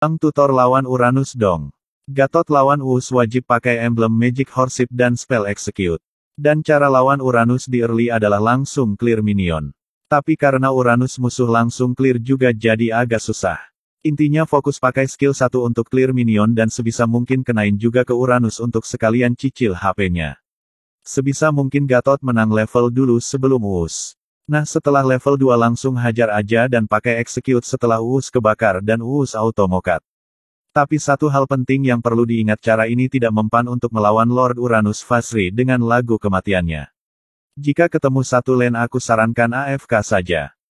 Sang tutor lawan Uranus dong. Gatot lawan Uus wajib pakai emblem Magic Horsip dan spell execute. Dan cara lawan Uranus di early adalah langsung clear minion. Tapi karena Uranus musuh langsung clear juga jadi agak susah. Intinya fokus pakai skill 1 untuk clear minion dan sebisa mungkin kenain juga ke Uranus untuk sekalian cicil HP-nya. Sebisa mungkin Gatot menang level dulu sebelum Uus. Nah setelah level 2 langsung hajar aja dan pakai execute setelah uus kebakar dan uus automokat. Tapi satu hal penting yang perlu diingat cara ini tidak mempan untuk melawan Lord Uranus Fasri dengan lagu kematiannya. Jika ketemu satu lane aku sarankan AFK saja.